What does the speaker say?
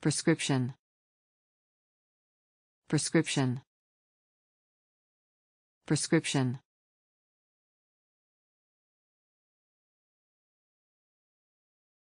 Prescription. Prescription. Prescription.